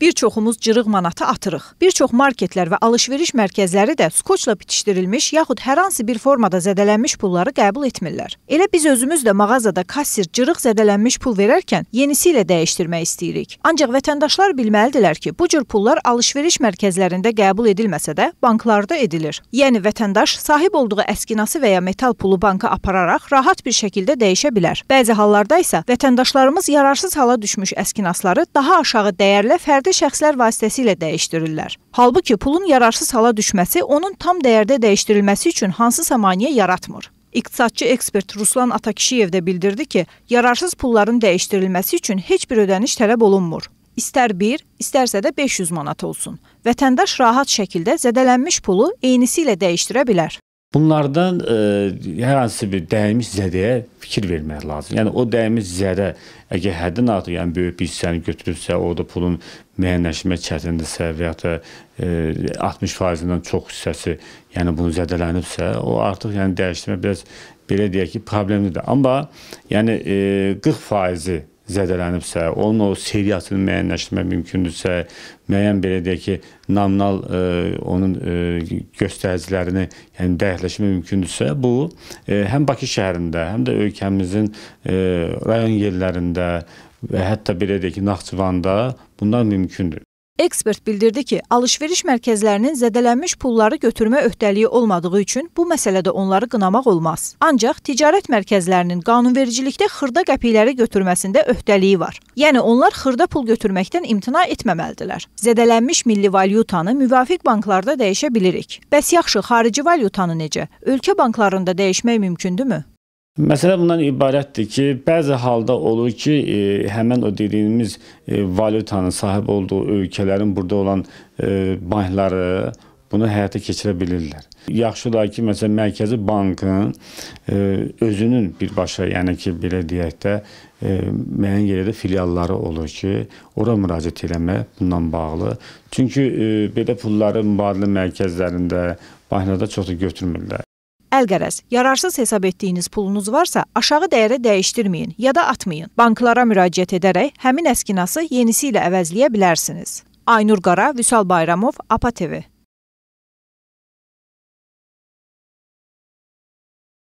Bir çoxumuz cırıq manatı atırıq. Bir çox marketlər və alış-veriş mərkəzləri də skoçla bitişdirilmiş yaxud hər hansı bir formada zədələnmiş pulları qəbul etmirlər. Elə biz özümüz də mağazada kassir cırıq zədələnmiş pul verərkən yenisi ilə dəyişdirmək istəyirik. Ancaq vətəndaşlar bilməlidirlər ki, bu cür pullar alış-veriş mərkəzlərində qəbul edilməsə də banklarda edilir. Yəni vətəndaş sahib olduğu əskinası və ya metal pulu banka apararaq rahat bir şəkildə dəyişə bilər. Bəzi hallarda isə vətəndaşlarımız yararsız hala düşmüş əskinasları daha aşağı dəyərlə fərdi fərqli şəxslər vasitəsilə dəyişdirirlər. Halbuki pulun yararsız hala düşməsi onun tam dəyərdə dəyişdirilməsi üçün hansısa maneə yaratmır. İqtisadçı ekspert Ruslan Atakişiyev də bildirdi ki, yararsız pulların dəyişdirilməsi üçün heç bir ödəniş tələb olunmur. İstər 1, istərsə də 500 manat olsun. Vətəndaş rahat şəkildə zədələnmiş pulu eynisi ilə dəyişdirə bilər. Bunlardan ə, e, hər hansı bir dəymiş zədəyə fikir vermək lazımdır. Yəni o dəymiş zədə əgər həddən artıq, yəni böyük bir hissəni götürübsə, orada pulun müəyyənləşmə çətindirsə və ya da ə, e, 60%-dən çox hissəsi, yəni bunu zədələnibsə, o artıq yəni dəyişdirmə biraz belə deyək ki, problemlidir. Amma yəni ə, e, 40%-i zədələnibsə, onun o seriyasını müəyyənləşdirmək mümkündürsə, müəyyən belə deyək ki, nominal ə, e, onun ə, e, göstəricilərini, yəni dəqiqləşmə mümkündürsə, bu ə, e, həm Bakı şəhərində, həm də ölkəmizin ə, rayon yerlərində və hətta belə deyək ki, Naxçıvanda bunlar mümkündür. Ekspert bildirdi ki, alışveriş mərkəzlərinin zədələnmiş pulları götürmə öhdəliyi olmadığı üçün bu məsələdə onları qınamaq olmaz. Ancaq ticarət mərkəzlərinin qanunvericilikdə xırda qəpikləri götürməsində öhdəliyi var. Yəni onlar xırda pul götürməkdən imtina etməməlidirlər. Zədələnmiş milli valyutanı müvafiq banklarda dəyişə bilirik. Bəs yaxşı, xarici valyutanı necə? Ölkə banklarında dəyişmək mümkündürmü? Məsələ bundan ibarətdir ki, bəzi halda olur ki, e, həmin o dediyimiz e, valyutanın sahib olduğu ölkələrin burada olan e, bankları bunu həyata keçirə bilirlər. Yaxşıdır ki, məsələn, Mərkəzi Bankın e, özünün birbaşa, yəni ki, belə deyək də, e, müəyyən yerdə filialları olur ki, ora müraciət eləmə bundan bağlı. Çünki e, belə pulları mübadilə mərkəzlərində, banklarda çox da götürmürlər. Əlqərəz, yararsız hesab etdiyiniz pulunuz varsa, aşağı dəyərə dəyişdirməyin ya da atmayın. Banklara müraciət edərək həmin əskinası yenisi ilə əvəzləyə bilərsiniz. Aynur Qara, Vüsal Bayramov, APA TV